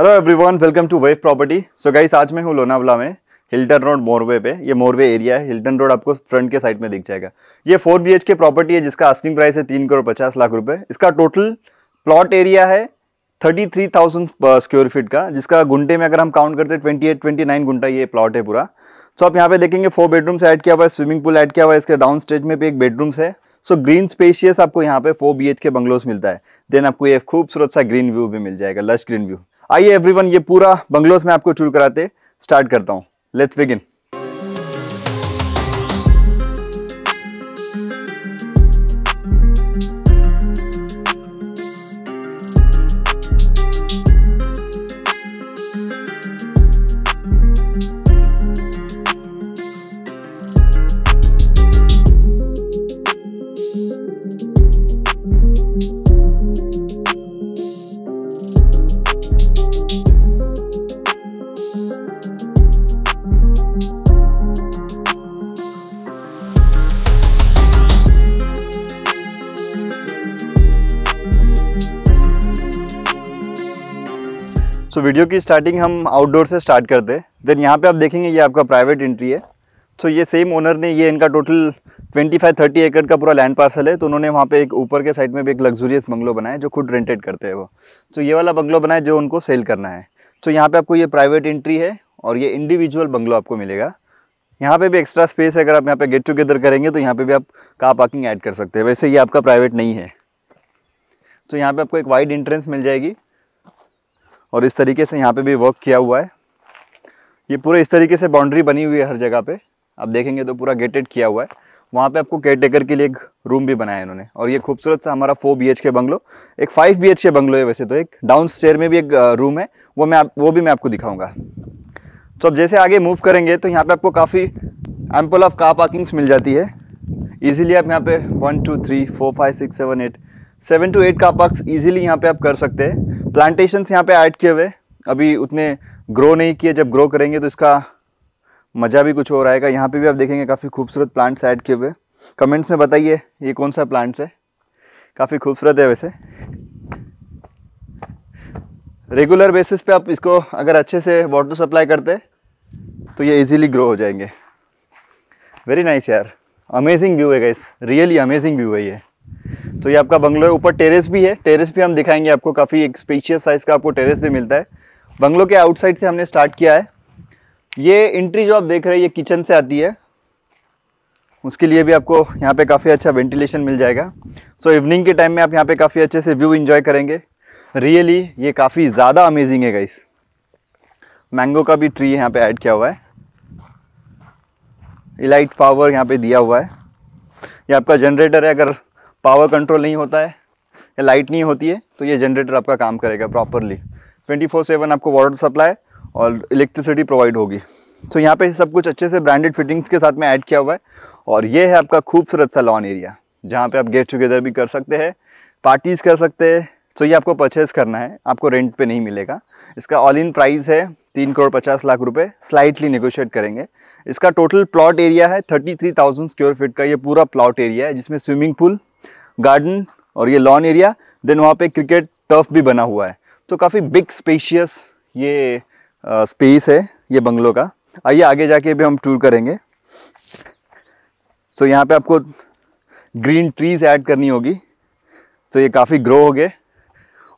Hello everyone welcome to wave property so guys आज मैं हूँ लोनावला में हिल्टन रोड मोरवे पे ये मोरवे एरिया है हिल्टन रोड आपको फ्रंट के साइड में दिख जाएगा ये फोर बी के प्रॉपर्टी है जिसका आस्किंग प्राइस है तीन करोड़ पचास लाख रुपए इसका टोटल प्लॉट एरिया है thirty three thousand square feet का जिसका घुंडे में अगर हम काउंट करते हैं ट्वेंटी एट ट्वेंटी नाइन ये प्लॉट है पूरा सो आप यहाँ पे देखेंगे फोर बेडरूम्स ऐड किया हुआ है स्विमिंग पूल ऐड किया हुआ है इसके डाउन स्टेज में भी एक बेडरूम्स है सो ग्रीन स्पेशियस आपको यहाँ पे फोर बी के बंगलोस मिलता है देन आपको ये खूबसूरत सा ग्रीन व्यू भी मिल जाएगा लश ग्रीन व्यू आइए एवरीवन ये पूरा बंगलोस में आपको टूर कराते स्टार्ट करता हूँ लेट्स बिगिन सो वीडियो की स्टार्टिंग हम आउटडोर से स्टार्ट करते हैं देन यहाँ पे आप देखेंगे ये आपका प्राइवेट एंट्री है सो so, ये सेम ओनर ने ये इनका टोटल 25-30 एकड़ का पूरा लैंड पार्सल है तो उन्होंने वहाँ पे एक ऊपर के साइड में भी एक लग्जूरियस बंगलो बनाया जो खुद रेंटेड करते हैं वो सो so, ये वाला बंगलो बनाए जो उनको सेल करना है तो so, यहाँ पर आपको ये प्राइवेट एंट्री है और ये इंडिविजुअल बंगलो आपको मिलेगा यहाँ पर भी एक्स्ट्रा स्पेस है अगर आप यहाँ पर गेट टुगेदर करेंगे तो यहाँ पर भी आप कार पार्किंग ऐड कर सकते हैं वैसे ये आपका प्राइवेट नहीं है तो यहाँ पे आपको एक वाइड एंट्रेंस मिल जाएगी और इस तरीके से यहाँ पे भी वर्क किया हुआ है ये पूरे इस तरीके से बाउंड्री बनी हुई है हर जगह पे आप देखेंगे तो पूरा गेटेड किया हुआ है वहाँ पे आपको केयर टेकर के लिए एक रूम भी बनाया इन्होंने और ये खूबसूरत सा हमारा फोर बी के बंगलो एक फाइव बी के बंगलो है वैसे तो एक डाउन स्टेयर में भी एक रूम है वो मैं आप वो भी मैं आपको दिखाऊँगा तो अब जैसे आगे मूव करेंगे तो यहाँ पर आपको काफ़ी एम्पल ऑफ कार पार्किंग्स मिल जाती है ईज़िली आप यहाँ पे one two three four five six seven eight seven two eight का पक्स ईजिली यहाँ पे आप कर सकते हैं प्लांटेशंस यहाँ पे ऐड किए हुए अभी उतने ग्रो नहीं किए जब ग्रो करेंगे तो इसका मज़ा भी कुछ और आएगा यहाँ पे भी आप देखेंगे काफ़ी खूबसूरत प्लांट्स ऐड किए हुए कमेंट्स में बताइए ये कौन सा प्लांट्स है काफ़ी खूबसूरत है वैसे रेगुलर बेसिस पे आप इसको अगर अच्छे से वाटर सप्लाई करते तो ये इजीली ग्रो हो जाएंगे वेरी नाइस यार अमेजिंग व्यू है इस रियली अमेजिंग व्यू है ये तो ये आपका बंगलो है ऊपर टेरेस भी है टेरेस भी हम दिखाएंगे आपको काफ़ी एक स्पेशियस साइज़ का आपको टेरेस भी मिलता है बंगलो के आउटसाइड से हमने स्टार्ट किया है ये एंट्री जो आप देख रहे हैं ये किचन से आती है उसके लिए भी आपको यहाँ पे काफ़ी अच्छा वेंटिलेशन मिल जाएगा सो इवनिंग के टाइम में आप यहाँ पे काफ़ी अच्छे से व्यू इन्जॉय करेंगे रियली ये काफ़ी ज़्यादा अमेजिंग है गाइस मैंगो का भी ट्री यहाँ पे ऐड किया हुआ है इलाइट पावर यहाँ पे दिया हुआ है ये आपका जनरेटर है अगर पावर कंट्रोल नहीं होता है या लाइट नहीं होती है तो ये जनरेटर आपका काम करेगा प्रॉपरली ट्वेंटी फोर सेवन आपको वाटर सप्लाई और इलेक्ट्रिसिटी प्रोवाइड होगी सो यहाँ पे सब कुछ अच्छे से ब्रांडेड फिटिंग्स के साथ में ऐड किया हुआ है और ये है आपका खूबसूरत सा लॉन एरिया जहाँ पे आप गेट टुगेदर भी कर सकते हैं पार्टीज़ कर सकते हैं सो ये आपको परचेज़ करना है आपको रेंट पर नहीं मिलेगा इसका ऑल इन प्राइस है तीन करोड़ पचास लाख रुपये स्लाइटली निगोशिएट करेंगे इसका टोटल प्लॉट एरिया है thirty three thousand square feet का ये पूरा प्लॉट एरिया है जिसमें स्विमिंग पूल गार्डन और ये लॉन एरिया देन वहाँ पे क्रिकेट टर्फ भी बना हुआ है तो काफ़ी बिग स्पेशियस ये स्पेस है ये बंगलों का आइए आगे जाके भी हम टूर करेंगे सो so, यहाँ पे आपको ग्रीन ट्रीज ऐड करनी होगी तो so, ये काफ़ी ग्रो हो गए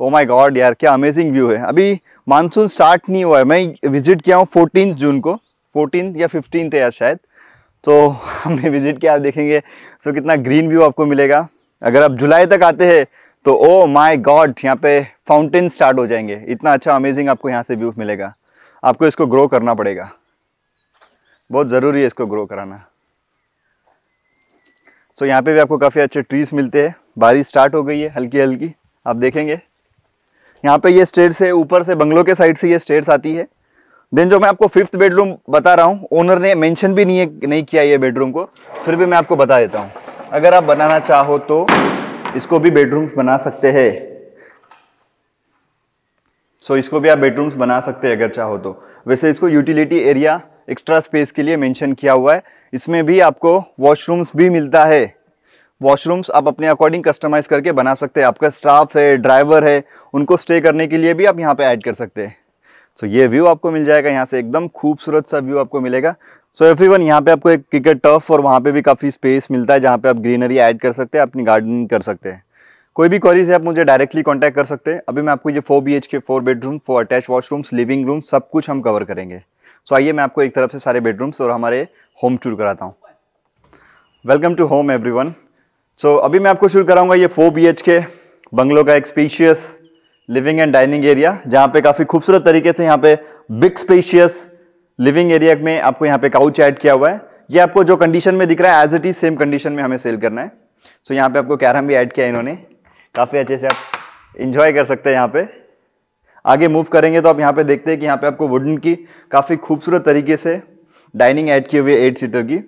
ओ माय गॉड यार क्या अमेजिंग व्यू है अभी मानसून स्टार्ट नहीं हुआ है मैं विज़िट किया हूँ फोर्टीन जून को फोर्टीन या फिफ्टीन थे यार शायद तो हमने विज़िट किया आप देखेंगे सो so, कितना ग्रीन व्यू आपको मिलेगा अगर आप जुलाई तक आते हैं तो ओ माय गॉड यहाँ पे फाउंटेन स्टार्ट हो जाएंगे इतना अच्छा अमेजिंग आपको यहाँ से व्यू मिलेगा आपको इसको ग्रो करना पड़ेगा बहुत ज़रूरी है इसको ग्रो कराना सो so, यहाँ पे भी आपको काफ़ी अच्छे ट्रीज मिलते हैं बारिश स्टार्ट हो गई है हल्की हल्की आप देखेंगे यहाँ पे ये स्टेयर से ऊपर से बंगलों के साइड से ये स्टेट्स आती है देन जो मैं आपको फिफ्थ बेडरूम बता रहा हूँ ओनर ने मेंशन भी नहीं नहीं किया ये बेडरूम को फिर भी मैं आपको बता देता हूँ अगर आप बनाना चाहो तो इसको भी बेडरूम्स बना सकते हैं सो so, इसको भी आप बेडरूम्स बना सकते हैं अगर चाहो तो वैसे इसको यूटिलिटी एरिया एक्स्ट्रा स्पेस के लिए मेंशन किया हुआ है इसमें भी आपको वॉशरूम्स भी मिलता है वॉशरूम्स आप अपने अकॉर्डिंग कस्टमाइज करके बना सकते हैं आपका स्टाफ है ड्राइवर है उनको स्टे करने के लिए भी आप यहाँ पे ऐड कर सकते हैं सो so, ये व्यू आपको मिल जाएगा यहाँ से एकदम खूबसूरत सा व्यू आपको मिलेगा सो एवरीवन यहाँ पे आपको एक क्रिकेट टर्फ और वहाँ पे भी काफ़ी स्पेस मिलता है जहाँ पे आप ग्रीनरी ऐड कर सकते हैं अपनी गार्डनिंग कर सकते हैं कोई भी क्वारीज है आप मुझे डायरेक्टली कॉन्टैक्ट कर सकते हैं अभी मैं आपको ये four B H K four bedroom four attach washrooms living room सब कुछ हम कवर करेंगे सो आइए मैं आपको एक तरफ से सारे बेडरूम्स और हमारे होम टूर कराता हूँ welcome to home one so अभी मैं आपको शुरू कराऊंगा ये फोर बी एच के बंगलों का एक spacious living and dining area जहाँ पे काफ़ी खूबसूरत तरीके से यहाँ पे बिग स्पेशियस लिविंग एरिया में आपको यहाँ पे काउच ऐड किया हुआ है ये आपको जो कंडीशन में दिख रहा है as it is same condition में हमें सेल करना है सो यहाँ पे आपको कैरम भी ऐड किया इन्होंने काफ़ी अच्छे से आप इंजॉय कर सकते हैं यहाँ पे आगे मूव करेंगे तो आप यहाँ पे देखते हैं कि यहाँ पे आपको वुडन की काफ़ी खूबसूरत तरीके से डाइनिंग ऐड की हुई है एट सीटर की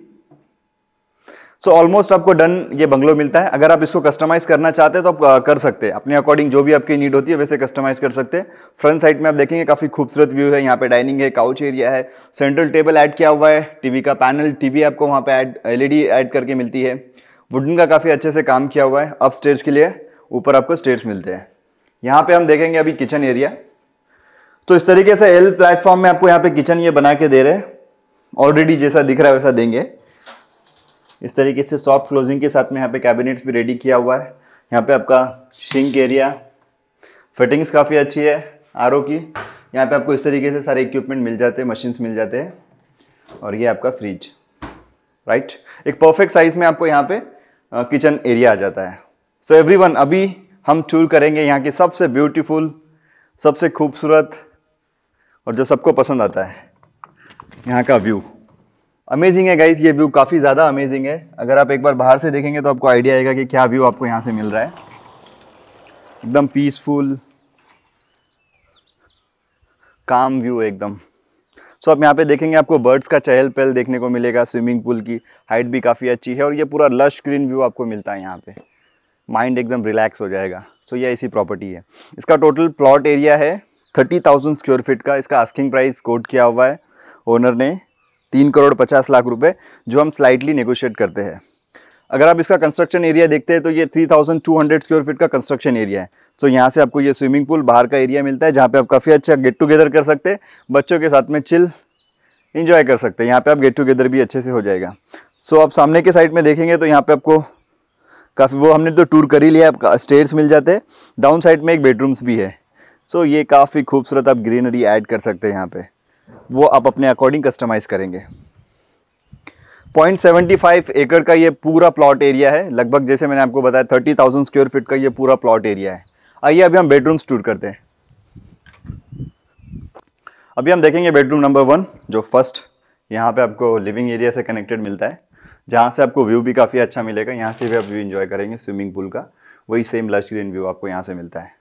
सो so, ऑलमोस्ट आपको डन ये बंगलो मिलता है अगर आप इसको कस्टमाइज करना चाहते हैं तो आप कर सकते हैं अपने अकॉर्डिंग जो भी आपकी नीड होती है वैसे कस्टमाइज कर सकते हैं फ्रंट साइड में आप देखेंगे काफ़ी खूबसूरत व्यू है यहाँ पे डाइनिंग है काउच एरिया है सेंट्रल टेबल ऐड किया हुआ है टीवी का पैनल टीवी आपको वहाँ पर ऐड एल ऐड करके मिलती है वुडन का काफ़ी अच्छे से काम किया हुआ है अप स्टेज के लिए ऊपर आपको स्टेज मिलते हैं यहाँ पर हम देखेंगे अभी किचन एरिया तो इस तरीके से एल प्लेटफॉर्म में आपको यहाँ पे किचन ये बना के दे रहे हैं ऑलरेडी जैसा दिख रहा है वैसा देंगे इस तरीके से सॉफ्ट क्लोजिंग के साथ में यहाँ पे कैबिनेट्स भी रेडी किया हुआ है यहाँ पे आपका शिंक एरिया फिटिंग्स काफ़ी अच्छी है आर की यहाँ पे आपको इस तरीके से सारे इक्विपमेंट मिल जाते हैं मशीन्स मिल जाते हैं और ये आपका फ्रिज राइट एक परफेक्ट साइज़ में आपको यहाँ पे किचन एरिया आ जाता है सो so एवरी अभी हम टूर करेंगे यहाँ की सबसे ब्यूटीफुल सबसे खूबसूरत और जो सबको पसंद आता है यहाँ का व्यू अमेजिंग है गाइज़ ये व्यू काफ़ी ज़्यादा अमेजिंग है अगर आप एक बार बाहर से देखेंगे तो आपको आइडिया आएगा कि क्या व्यू आपको यहाँ से मिल रहा है एकदम पीसफुल काम व्यू एकदम सो so, आप यहाँ पे देखेंगे आपको बर्ड्स का चहल पहल देखने को मिलेगा स्विमिंग पूल की हाइट भी काफ़ी अच्छी है और ये पूरा लश ग्रीन व्यू आपको मिलता है यहाँ पे माइंड एकदम रिलैक्स हो जाएगा सो so, यह ऐसी प्रॉपर्टी है इसका टोटल प्लॉट एरिया है थर्टी थाउजेंड स्क्वायर फिट का इसका आस्किंग प्राइस कोट किया हुआ है ओनर ने तीन करोड़ पचास लाख रुपए जो हम स्लाइटली नेगोशिएट करते हैं अगर आप इसका कंस्ट्रक्शन एरिया देखते हैं तो ये 3200 स्क्वायर फीट का कंस्ट्रक्शन एरिया है सो यहाँ से आपको ये स्विमिंग पूल बाहर का एरिया मिलता है जहाँ पे आप काफ़ी अच्छा गेट टुगेदर कर सकते हैं बच्चों के साथ में चिल इन्जॉय कर सकते हैं यहाँ पे आप गेट टुगेदर भी अच्छे से हो जाएगा सो आप सामने के साइड में देखेंगे तो यहाँ पर आपको काफ़ी वो हमने तो टूर कर ही लिया आपका स्टेयर्स मिल जाते हैं डाउन साइड में एक बेडरूम्स भी है सो so, ये काफ़ी खूबसूरत आप ग्रीनरी ऐड कर सकते हैं यहाँ पर वो आप अपने अकॉर्डिंग कस्टमाइज़ करेंगे पॉइंट सेवेंटी फाइव एकड़ का ये पूरा प्लॉट एरिया है लगभग जैसे मैंने आपको बताया थर्टी थाउजेंड स्क्वेयर फीट का ये पूरा प्लॉट एरिया है आइए अभी हम बेडरूम टूर करते हैं अभी हम देखेंगे बेडरूम नंबर वन जो फर्स्ट यहाँ पे आपको लिविंग एरिया से कनेक्टेड मिलता है जहाँ से आपको व्यू भी काफ़ी अच्छा मिलेगा यहाँ से भी आप व्यू इन्जॉय करेंगे स्विमिंग पूल का वही सेम लश ग्रीन व्यू आपको यहाँ से मिलता है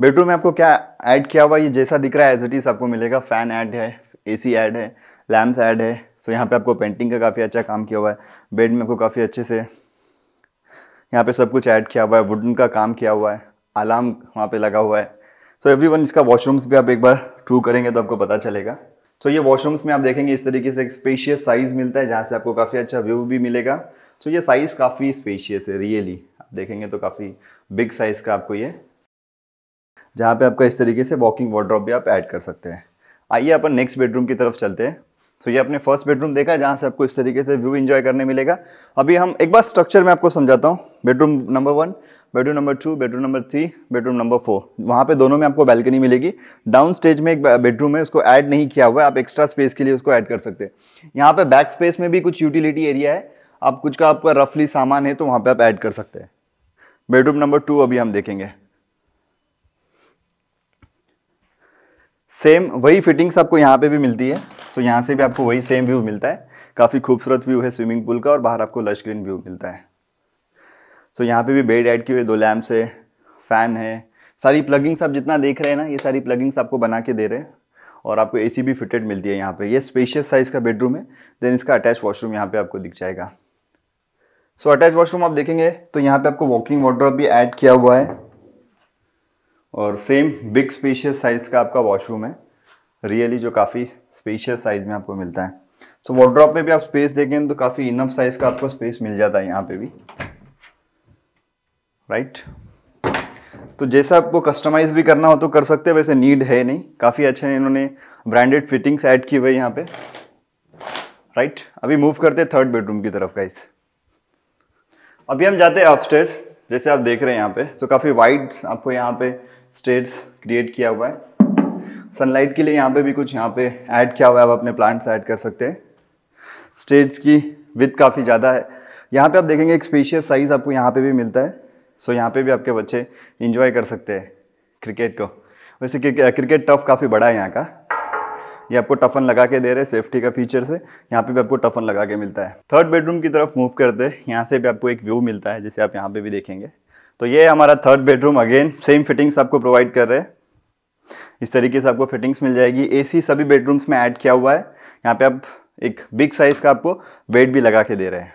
बेडरूम में आपको क्या ऐड किया हुआ ये जैसा दिख रहा है एज इट इज़ आपको मिलेगा फ़ैन ऐड है एसी ऐड है लैम्प्स ऐड है सो यहाँ पे आपको पेंटिंग का काफ़ी अच्छा काम किया हुआ है बेड में आपको काफ़ी अच्छे से यहाँ पे सब कुछ ऐड किया हुआ है वुडन का काम किया हुआ है अलार्म वहाँ पे लगा हुआ है सो so वन इसका वॉशरूम्स भी आप एक बार टू करेंगे तो आपको पता चलेगा सो so ये वॉशरूम्स में आप देखेंगे इस तरीके से एक स्पेशियस साइज़ मिलता है जहाँ से आपको काफ़ी अच्छा व्यू भी मिलेगा सो so ये साइज़ काफ़ी स्पेशियस है रियली आप देखेंगे तो काफ़ी बिग साइज़ का आपको ये जहाँ पे आपका इस तरीके से वॉकिंग वॉड्रॉप भी आप ऐड कर सकते हैं आइए अपन नेक्स्ट बेडरूम की तरफ चलते हैं तो ये आपने फर्स्ट बेडरूम देखा जहाँ से आपको इस तरीके से व्यू इन्जॉय करने मिलेगा अभी हम एक बार स्ट्रक्चर में आपको समझाता हूँ bedroom number one bedroom number two bedroom number three bedroom number four वहाँ पे दोनों में आपको बैल्कनी मिलेगी डाउन स्टेज में एक बेडरूम है उसको ऐड नहीं किया हुआ है आप एक्स्ट्रा स्पेस के लिए उसको ऐड कर सकते हैं यहाँ पे बैक स्पेस में भी कुछ यूटिलिटी एरिया है आप कुछ का आपका रफली सामान है तो वहाँ पर आप ऐड कर सकते हैं बेडरूम नंबर टू अभी हम देखेंगे सेम वही फिटिंग्स आपको यहाँ पे भी मिलती है सो so, यहाँ से भी आपको वही सेम व्यू मिलता है काफ़ी खूबसूरत व्यू है स्विमिंग पूल का और बाहर आपको लश ग्रीन व्यू मिलता है सो so, यहाँ पे भी बेड ऐड किए हुए दो लैम्प्स है फ़ैन है सारी प्लगिंग्स आप जितना देख रहे हैं ना ये सारी प्लगिंग्स आपको बना के दे रहे हैं और आपको ए भी फिटेड मिलती है यहाँ पर ये स्पेशियस साइज़ का बेडरूम है देन इसका अटैच वाशरूम यहाँ पर आपको दिख जाएगा सो अटैच वाशरूम आप देखेंगे तो यहाँ पर आपको वॉकिंग वाटर भी ऐड किया हुआ है और सेम बिग स्पेशियस साइज़ का आपका वॉशरूम है रियली really जो काफ़ी स्पेशियस साइज़ में आपको मिलता है सो so, वॉड्रॉप में भी आप स्पेस देखें तो काफ़ी इनफ साइज़ का आपको स्पेस मिल जाता है यहाँ पे भी राइट right? तो जैसा आपको कस्टमाइज भी करना हो तो कर सकते हैं वैसे नीड है नहीं काफ़ी अच्छे इन्होंने ब्रांडेड फिटिंग्स ऐड की हुई यहाँ पे राइट right? अभी मूव करते हैं थर्ड बेडरूम की तरफ का अभी हम जाते हैं अपस्टेयर्स जैसे आप देख रहे हैं यहाँ पे सो so, काफ़ी वाइड आपको यहाँ पे स्टेट्स क्रिएट किया हुआ है सनलाइट के लिए यहाँ पे भी कुछ यहाँ पे ऐड किया हुआ है आप अपने प्लांट्स ऐड कर सकते हैं स्टेट्स की विथ काफ़ी ज़्यादा है यहाँ पे आप देखेंगे एक स्पेशियस साइज़ आपको यहाँ पे भी मिलता है सो यहाँ पे भी आपके बच्चे इंजॉय कर सकते हैं क्रिकेट को वैसे क्रिकेट टफ काफ़ी बड़ा है यहाँ का ये आपको टफन लगा के दे रहे हैं सेफ्टी का फीचर से यहाँ पे भी आपको टफन लगा के मिलता है थर्ड बेडरूम की तरफ मूव करते हैं यहाँ से भी आपको एक व्यू मिलता है जैसे आप यहाँ पे भी देखेंगे तो ये हमारा third bedroom again same fittings आपको प्रोवाइड कर रहे हैं इस तरीके से आपको फिटिंग्स मिल जाएगी एसी सभी बेडरूम्स में ऐड किया हुआ है यहाँ पे आप एक बिग साइज़ का आपको बेड भी लगा के दे रहे हैं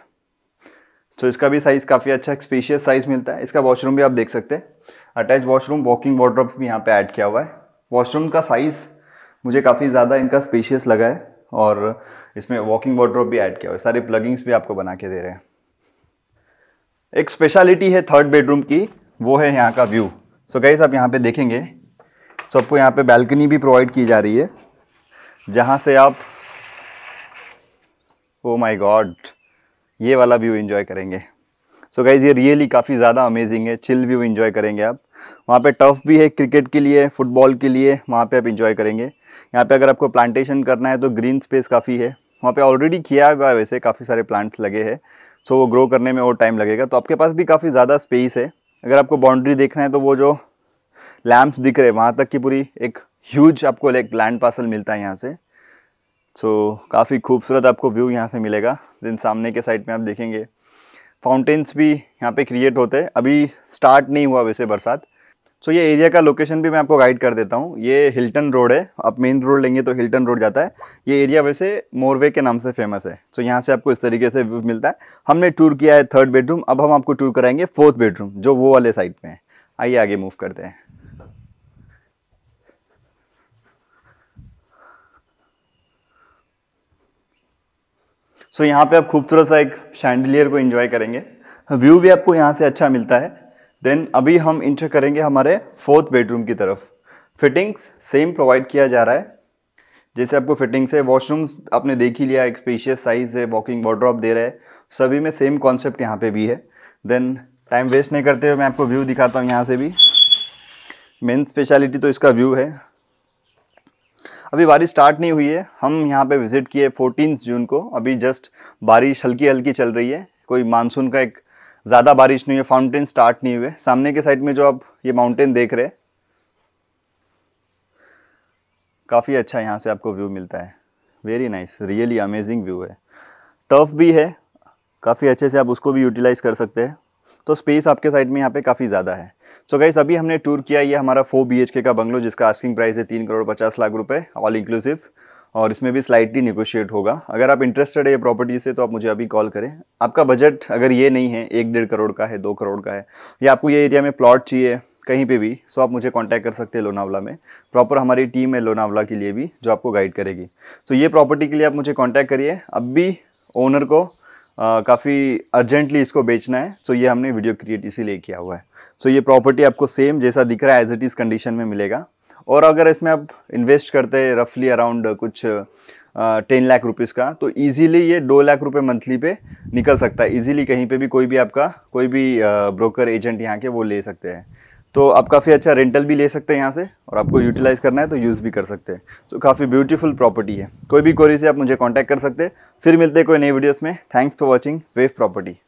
सो so, इसका भी साइज़ काफ़ी अच्छा स्पेशियस साइज़ मिलता है इसका वॉशरूम भी आप देख सकते हैं अटैच वॉशरूम वॉकिंग वार्ड्रॉप्स भी यहाँ पे ऐड किया हुआ है वॉशरूम का साइज़ मुझे काफ़ी ज़्यादा इनका स्पेशियस लगा है और इसमें वॉकिंग वार्ड्रॉप भी ऐड किया हुआ है सारे प्लगिंग्स भी आपको बना के दे रहे हैं एक स्पेशलिटी है थर्ड बेडरूम की वो है यहाँ का व्यू सो so गाइस आप यहाँ पे देखेंगे सो so आपको यहाँ पे बैल्कनी भी प्रोवाइड की जा रही है जहाँ से आप ओ माय गॉड ये वाला व्यू एंजॉय करेंगे सो so गाइज़ ये रियली काफ़ी ज़्यादा अमेजिंग है चिल व्यू एंजॉय करेंगे आप वहाँ पे टफ भी है क्रिकेट के लिए फुटबॉल के लिए वहाँ पे आप इंजॉय करेंगे यहाँ पे अगर आपको प्लांटेशन करना है तो ग्रीन स्पेस काफ़ी है वहाँ पे ऑलरेडी किया हुआ है वैसे काफ़ी सारे प्लांट्स लगे हैं सो वो ग्रो करने में और टाइम लगेगा तो आपके पास भी काफ़ी ज़्यादा स्पेस है अगर आपको बाउंड्री देखना है तो वो जो लैम्प्स दिख रहे हैं वहाँ तक की पूरी एक ह्यूज आपको एक लैंड पार्सल मिलता है यहाँ से सो so, काफ़ी खूबसूरत आपको व्यू यहाँ से मिलेगा दिन सामने के साइड में आप देखेंगे फाउंटेन्स भी यहाँ पे क्रिएट होते हैं अभी स्टार्ट नहीं हुआ वैसे बरसात सो so, ये एरिया का लोकेशन भी मैं आपको गाइड कर देता हूँ ये हिल्टन रोड है आप मेन रोड लेंगे तो हिल्टन रोड जाता है ये एरिया वैसे मोरवे के नाम से फेमस है सो so, यहाँ से आपको इस तरीके से व्यू मिलता है हमने टूर किया है थर्ड बेडरूम अब हम आपको टूर कराएंगे फोर्थ बेडरूम जो वो वाले साइड में है आइए आगे मूव करते हैं सो so, यहाँ पे आप खूबसूरत सा एक शैंडलियर को एंजॉय करेंगे व्यू भी आपको यहाँ से अच्छा मिलता है देन अभी हम इंटर करेंगे हमारे फोर्थ बेडरूम की तरफ फिटिंग्स सेम प्रोवाइड किया जा रहा है जैसे आपको फिटिंग्स है वॉशरूम आपने देख ही लिया एक स्पेशियस साइज़ है वॉकिंग वॉड्रॉप दे रहे हैं सभी में सेम कॉन्सेप्ट यहाँ पे भी है देन टाइम वेस्ट नहीं करते हुए मैं आपको व्यू दिखाता हूँ यहाँ से भी मेन स्पेशलिटी तो इसका व्यू है अभी बारिश स्टार्ट नहीं हुई है हम यहाँ पे विज़िट किए फोर्टीन जून को अभी जस्ट बारिश हल्की हल्की चल रही है कोई मानसून का एक ज़्यादा बारिश नहीं हुई फाउंटेन स्टार्ट नहीं हुए सामने के साइड में जो आप ये माउंटेन देख रहे काफ़ी अच्छा यहाँ से आपको व्यू मिलता है very nice really amazing view है टर्फ भी है काफ़ी अच्छे से आप उसको भी यूटिलाइज़ कर सकते हैं तो स्पेस आपके साइड में यहाँ पे काफ़ी ज़्यादा है सो so गाइस अभी हमने टूर किया ये हमारा फोर बी का बंगलो जिसका आस्किंग प्राइस है तीन करोड़ पचास लाख रुपए ऑल इंक्लूसिव और इसमें भी स्लाइटली निगोशिएट होगा अगर आप इंटरेस्टेड है ये प्रॉपर्टी से तो आप मुझे अभी कॉल करें आपका बजट अगर ये नहीं है एक डेढ़ करोड़ का है दो करोड़ का है या आपको ये एरिया में प्लॉट चाहिए कहीं पे भी सो तो आप मुझे कांटेक्ट कर सकते हैं लोनावला में प्रॉपर हमारी टीम है लोनावला के लिए भी जो आपको गाइड करेगी सो ये प्रॉपर्टी के लिए आप मुझे कॉन्टैक्ट करिए अब भी ओनर को काफ़ी अर्जेंटली इसको बेचना है सो ये हमने वीडियो क्रिएट इसीलिए किया हुआ है सो ये प्रॉपर्टी आपको सेम जैसा दिख रहा है एज इट इज़ कंडीशन में मिलेगा और अगर इसमें आप इन्वेस्ट करते हैं रफली अराउंड कुछ टेन लाख रुपीज़ का तो इजीली ये दो लाख रुपए मंथली पे निकल सकता है इजीली कहीं पे भी कोई भी आपका कोई भी ब्रोकर एजेंट यहाँ के वो ले सकते हैं तो आप काफ़ी अच्छा रेंटल भी ले सकते हैं यहाँ से और आपको यूटिलाइज़ करना है तो यूज़ भी कर सकते हैं तो काफ़ी ब्यूटीफुल प्रॉपर्टी है कोई भी कोरी से आप मुझे कॉन्टैक्ट कर सकते हैं फिर मिलते हैं कोई नई वीडियोज़ में thanks for watching Wave property